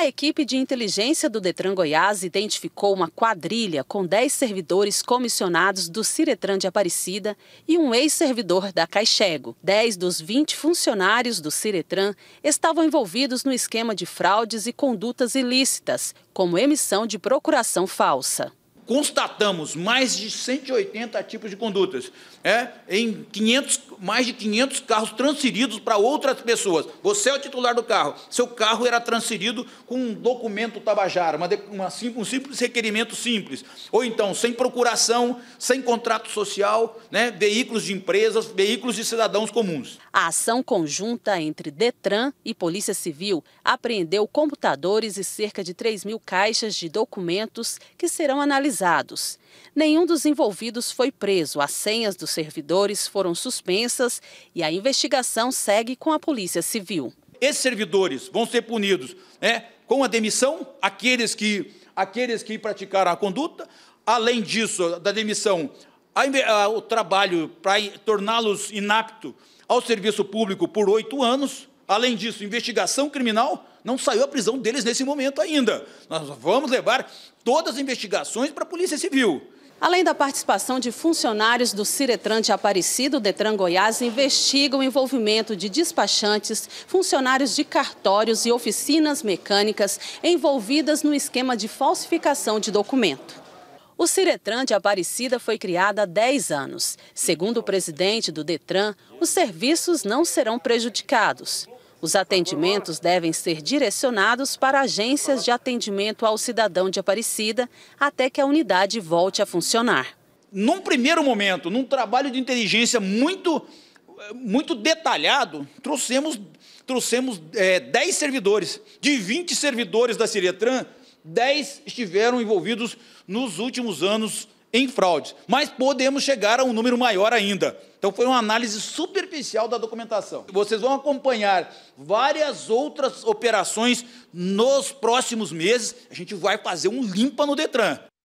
A equipe de inteligência do Detran Goiás identificou uma quadrilha com 10 servidores comissionados do Ciretran de Aparecida e um ex-servidor da Caixego. 10 dos 20 funcionários do Ciretran estavam envolvidos no esquema de fraudes e condutas ilícitas, como emissão de procuração falsa constatamos mais de 180 tipos de condutas, é, em 500, mais de 500 carros transferidos para outras pessoas. Você é o titular do carro, seu carro era transferido com um documento tabajara, uma, uma, um simples requerimento simples, ou então sem procuração, sem contrato social, né, veículos de empresas, veículos de cidadãos comuns. A ação conjunta entre Detran e Polícia Civil apreendeu computadores e cerca de 3 mil caixas de documentos que serão analisados Nenhum dos envolvidos foi preso, as senhas dos servidores foram suspensas e a investigação segue com a Polícia Civil. Esses servidores vão ser punidos né, com a demissão, aqueles que, aqueles que praticaram a conduta, além disso, da demissão, o trabalho para torná-los inapto ao serviço público por oito anos Além disso, investigação criminal não saiu a prisão deles nesse momento ainda. Nós vamos levar todas as investigações para a Polícia Civil. Além da participação de funcionários do Ciretran de Aparecido, Detran Goiás investiga o envolvimento de despachantes, funcionários de cartórios e oficinas mecânicas envolvidas no esquema de falsificação de documento. O Ciretran de Aparecida foi criado há 10 anos. Segundo o presidente do Detran, os serviços não serão prejudicados. Os atendimentos devem ser direcionados para agências de atendimento ao cidadão de Aparecida até que a unidade volte a funcionar. Num primeiro momento, num trabalho de inteligência muito, muito detalhado, trouxemos, trouxemos é, 10 servidores. De 20 servidores da Ciretran, 10 estiveram envolvidos nos últimos anos em fraudes, mas podemos chegar a um número maior ainda. Então foi uma análise superficial da documentação. Vocês vão acompanhar várias outras operações nos próximos meses. A gente vai fazer um limpa no Detran.